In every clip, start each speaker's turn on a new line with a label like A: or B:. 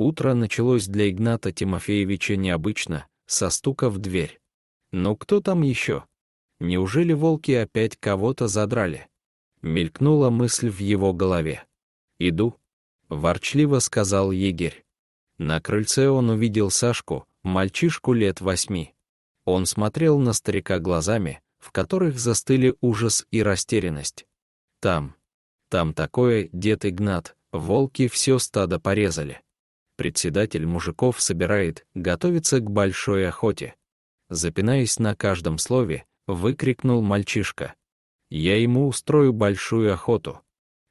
A: Утро началось для Игната Тимофеевича необычно, со стука в дверь. Но «Ну кто там еще? Неужели волки опять кого-то задрали? Мелькнула мысль в его голове. «Иду», — ворчливо сказал егерь. На крыльце он увидел Сашку, мальчишку лет восьми. Он смотрел на старика глазами, в которых застыли ужас и растерянность. «Там, там такое, дед Игнат, волки все стадо порезали». Председатель мужиков собирает, готовится к большой охоте. Запинаясь на каждом слове, выкрикнул мальчишка. «Я ему устрою большую охоту».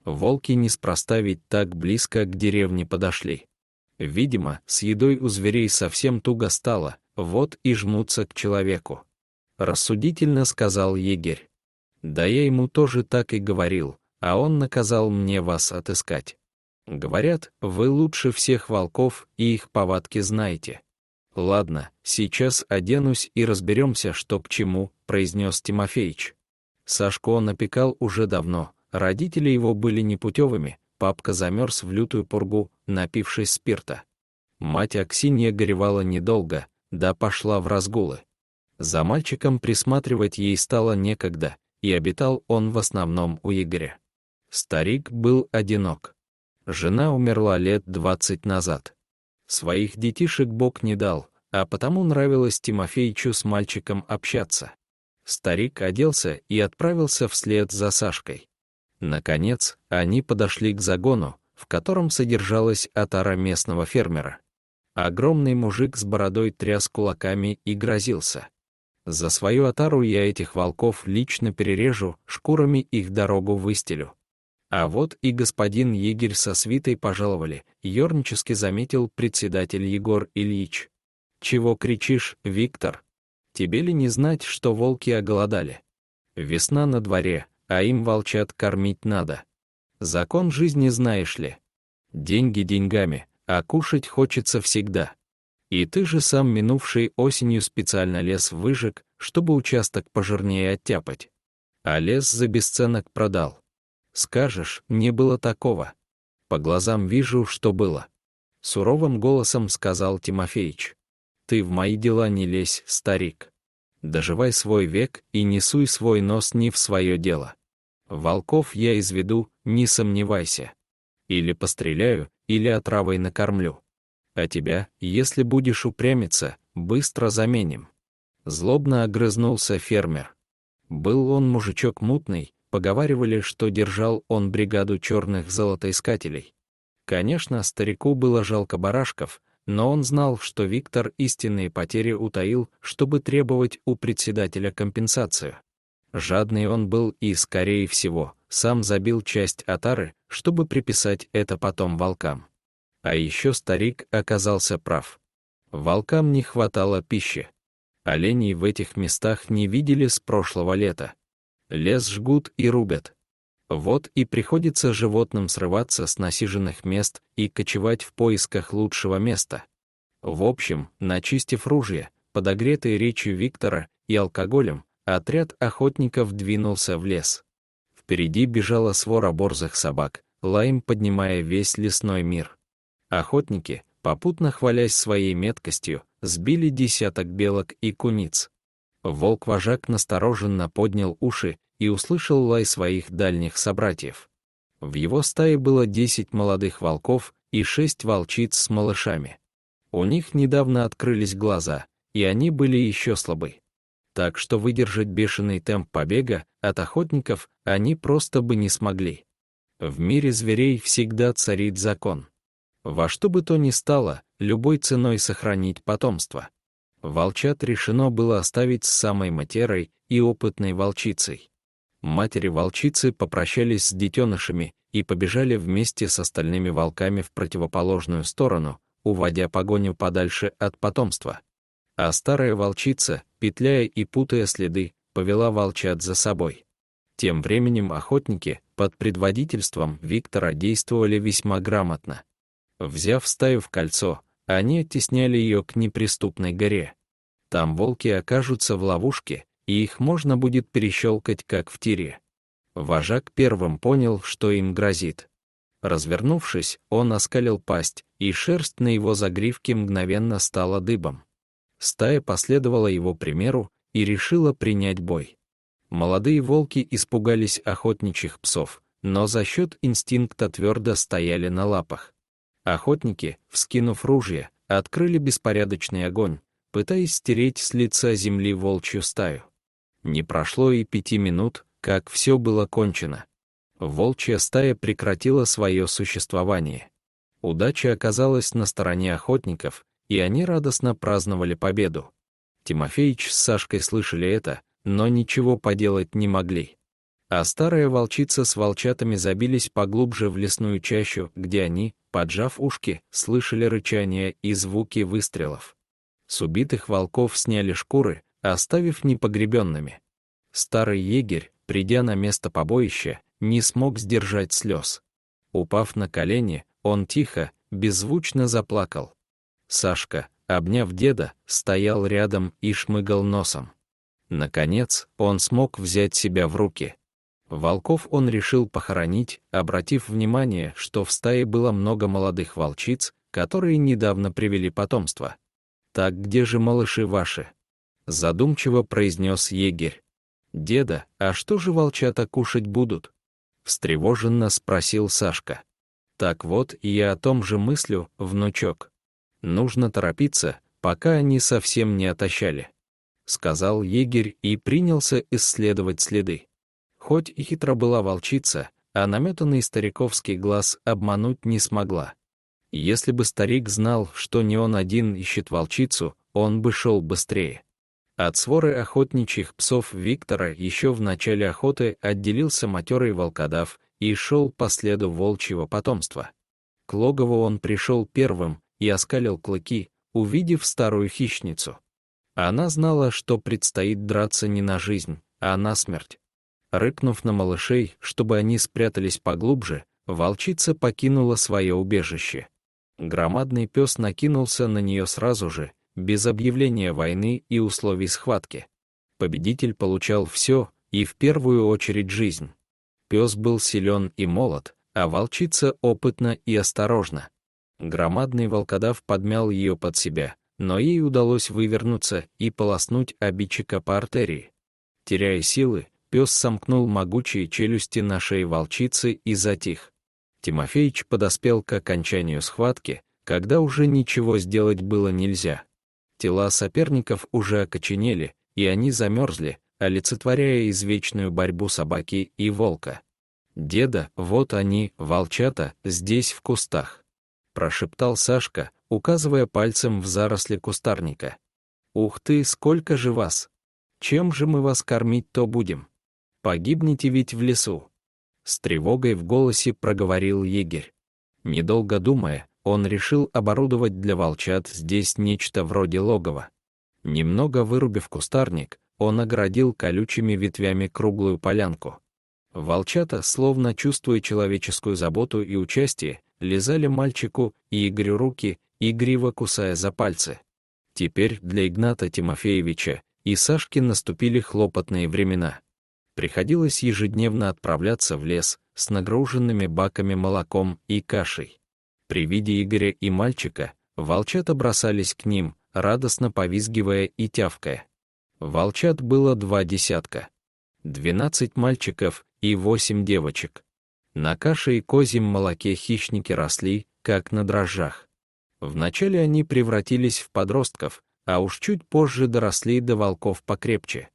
A: Волки неспроста ведь так близко к деревне подошли. Видимо, с едой у зверей совсем туго стало, вот и жмутся к человеку. Рассудительно сказал егерь. Да я ему тоже так и говорил, а он наказал мне вас отыскать. Говорят, вы лучше всех волков и их повадки знаете. Ладно, сейчас оденусь и разберемся, что к чему, произнес Тимофеич. Сашко он опекал уже давно, родители его были непутевыми, папка замерз в лютую пургу, напившись спирта. Мать Аксинья горевала недолго, да пошла в разгулы. За мальчиком присматривать ей стало некогда, и обитал он в основном у Игоря. Старик был одинок. Жена умерла лет двадцать назад. Своих детишек Бог не дал, а потому нравилось Тимофеичу с мальчиком общаться. Старик оделся и отправился вслед за Сашкой. Наконец, они подошли к загону, в котором содержалась отара местного фермера. Огромный мужик с бородой тряс кулаками и грозился. «За свою отару я этих волков лично перережу, шкурами их дорогу выстелю». А вот и господин егерь со свитой пожаловали, ернически заметил председатель Егор Ильич. «Чего кричишь, Виктор? Тебе ли не знать, что волки оголодали? Весна на дворе, а им волчат кормить надо. Закон жизни знаешь ли? Деньги деньгами, а кушать хочется всегда. И ты же сам минувшей осенью специально лес выжег, чтобы участок пожирнее оттяпать. А лес за бесценок продал. Скажешь, не было такого. По глазам вижу, что было. Суровым голосом сказал Тимофеич. Ты в мои дела не лезь, старик. Доживай свой век и не суй свой нос не в свое дело. Волков я изведу, не сомневайся. Или постреляю, или отравой накормлю. А тебя, если будешь упрямиться, быстро заменим. Злобно огрызнулся фермер. Был он мужичок мутный, Поговаривали, что держал он бригаду черных золотоискателей. Конечно, старику было жалко барашков, но он знал, что Виктор истинные потери утаил, чтобы требовать у председателя компенсацию. Жадный он был и, скорее всего, сам забил часть отары, чтобы приписать это потом волкам. А еще старик оказался прав. Волкам не хватало пищи. Оленей в этих местах не видели с прошлого лета. Лес жгут и рубят. Вот и приходится животным срываться с насиженных мест и кочевать в поисках лучшего места. В общем, начистив ружье, подогретые речью Виктора и алкоголем, отряд охотников двинулся в лес. Впереди бежала свора борзых собак, лаем поднимая весь лесной мир. Охотники, попутно хвалясь своей меткостью, сбили десяток белок и куниц. Волк-вожак настороженно поднял уши и услышал лай своих дальних собратьев. В его стае было десять молодых волков и шесть волчиц с малышами. У них недавно открылись глаза, и они были еще слабы. Так что выдержать бешеный темп побега от охотников они просто бы не смогли. В мире зверей всегда царит закон. Во что бы то ни стало, любой ценой сохранить потомство. Волчат решено было оставить с самой матерой и опытной волчицей. Матери-волчицы попрощались с детенышами и побежали вместе с остальными волками в противоположную сторону, уводя погоню подальше от потомства. А старая волчица, петляя и путая следы, повела волчат за собой. Тем временем охотники под предводительством Виктора действовали весьма грамотно. Взяв стаю в кольцо, они оттесняли ее к неприступной горе. Там волки окажутся в ловушке, и их можно будет перещелкать, как в тире. Вожак первым понял, что им грозит. Развернувшись, он оскалил пасть, и шерсть на его загривке мгновенно стала дыбом. Стая последовала его примеру и решила принять бой. Молодые волки испугались охотничьих псов, но за счет инстинкта твердо стояли на лапах. Охотники, вскинув ружья, открыли беспорядочный огонь, пытаясь стереть с лица земли волчью стаю. Не прошло и пяти минут, как все было кончено. Волчья стая прекратила свое существование. Удача оказалась на стороне охотников, и они радостно праздновали победу. Тимофеич с Сашкой слышали это, но ничего поделать не могли. А старая волчица с волчатами забились поглубже в лесную чащу, где они, поджав ушки, слышали рычание и звуки выстрелов. С убитых волков сняли шкуры, оставив непогребенными. Старый егерь, придя на место побоища, не смог сдержать слез. Упав на колени, он тихо, беззвучно заплакал. Сашка, обняв деда, стоял рядом и шмыгал носом. Наконец, он смог взять себя в руки. Волков он решил похоронить, обратив внимание, что в стае было много молодых волчиц, которые недавно привели потомство. «Так где же малыши ваши?» — задумчиво произнес егерь. «Деда, а что же волчата кушать будут?» — встревоженно спросил Сашка. «Так вот, я о том же мыслю, внучок. Нужно торопиться, пока они совсем не отощали», — сказал егерь и принялся исследовать следы. Хоть и хитро была волчица, а наметанный стариковский глаз обмануть не смогла. Если бы старик знал, что не он один ищет волчицу, он бы шел быстрее. От своры охотничьих псов Виктора еще в начале охоты отделился матерый волкодав и шел по следу волчьего потомства. К логову он пришел первым и оскалил клыки, увидев старую хищницу. Она знала, что предстоит драться не на жизнь, а на смерть. Рыкнув на малышей, чтобы они спрятались поглубже, волчица покинула свое убежище. Громадный пес накинулся на нее сразу же, без объявления войны и условий схватки. Победитель получал все, и в первую очередь жизнь. Пес был силен и молод, а волчица опытна и осторожна. Громадный волкодав подмял ее под себя, но ей удалось вывернуться и полоснуть обидчика по артерии. Теряя силы, Пес сомкнул могучие челюсти на шее волчицы и затих. Тимофеич подоспел к окончанию схватки, когда уже ничего сделать было нельзя. Тела соперников уже окоченели, и они замерзли, олицетворяя извечную борьбу собаки и волка. «Деда, вот они, волчата, здесь в кустах», — прошептал Сашка, указывая пальцем в заросли кустарника. «Ух ты, сколько же вас! Чем же мы вас кормить-то будем?» Погибнете ведь в лесу. С тревогой в голосе проговорил егерь. Недолго думая, он решил оборудовать для волчат здесь нечто вроде логова. Немного вырубив кустарник, он оградил колючими ветвями круглую полянку. Волчата, словно чувствуя человеческую заботу и участие, лизали мальчику и Игорю руки, игриво кусая за пальцы. Теперь для Игната Тимофеевича и Сашки наступили хлопотные времена приходилось ежедневно отправляться в лес с нагруженными баками молоком и кашей. При виде Игоря и мальчика волчата бросались к ним, радостно повизгивая и тявкая. Волчат было два десятка. Двенадцать мальчиков и восемь девочек. На каше и козьем молоке хищники росли, как на дрожжах. Вначале они превратились в подростков, а уж чуть позже доросли до волков покрепче.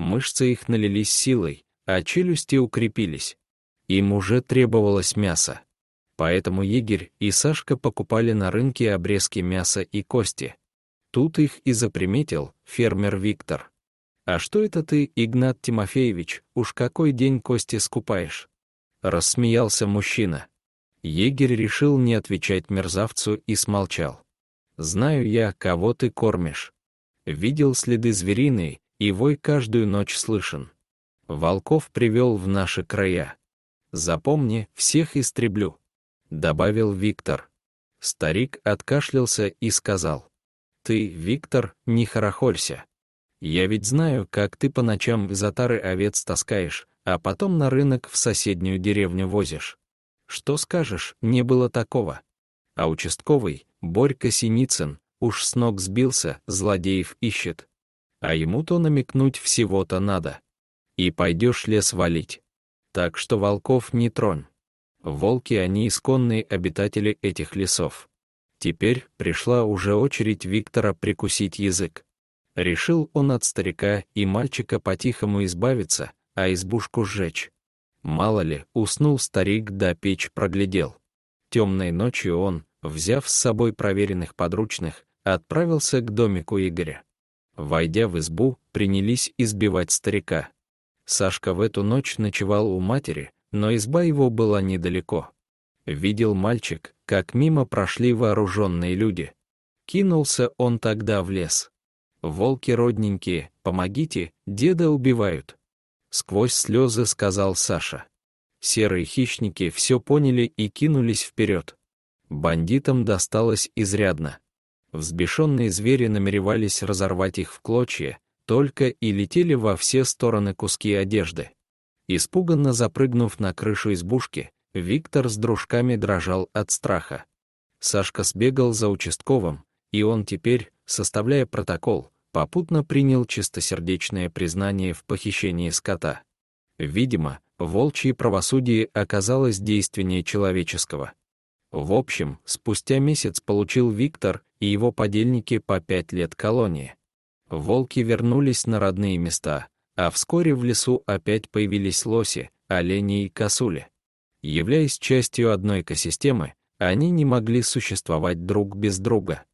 A: Мышцы их налились силой, а челюсти укрепились. Им уже требовалось мясо. Поэтому егерь и Сашка покупали на рынке обрезки мяса и кости. Тут их и заприметил фермер Виктор. «А что это ты, Игнат Тимофеевич, уж какой день кости скупаешь?» Рассмеялся мужчина. Егерь решил не отвечать мерзавцу и смолчал. «Знаю я, кого ты кормишь. Видел следы звериные и вой каждую ночь слышен. Волков привел в наши края. Запомни, всех истреблю», — добавил Виктор. Старик откашлялся и сказал. «Ты, Виктор, не хорохорься. Я ведь знаю, как ты по ночам из отары овец таскаешь, а потом на рынок в соседнюю деревню возишь. Что скажешь, не было такого». А участковый, Борька Синицын, уж с ног сбился, злодеев ищет а ему-то намекнуть всего-то надо. И пойдешь лес валить. Так что волков не тронь. Волки — они исконные обитатели этих лесов. Теперь пришла уже очередь Виктора прикусить язык. Решил он от старика и мальчика по-тихому избавиться, а избушку сжечь. Мало ли, уснул старик, да печь проглядел. Темной ночью он, взяв с собой проверенных подручных, отправился к домику Игоря войдя в избу, принялись избивать старика. Сашка в эту ночь ночевал у матери, но изба его была недалеко. Видел мальчик, как мимо прошли вооруженные люди. Кинулся он тогда в лес. «Волки родненькие, помогите, деда убивают!» Сквозь слезы сказал Саша. Серые хищники все поняли и кинулись вперед. Бандитам досталось изрядно. Взбешенные звери намеревались разорвать их в клочья, только и летели во все стороны куски одежды. Испуганно запрыгнув на крышу избушки, Виктор с дружками дрожал от страха. Сашка сбегал за участковым, и он теперь, составляя протокол, попутно принял чистосердечное признание в похищении скота. Видимо, волчье правосудие оказалось действеннее человеческого. В общем, спустя месяц получил Виктор и его подельники по пять лет колонии. Волки вернулись на родные места, а вскоре в лесу опять появились лоси, олени и косули. Являясь частью одной экосистемы, они не могли существовать друг без друга.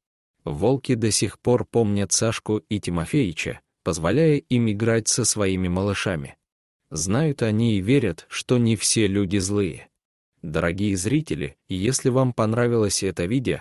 A: Волки до сих пор помнят Сашку и Тимофеича, позволяя им играть со своими малышами. Знают они и верят, что не все люди злые. Дорогие зрители, если вам понравилось это видео,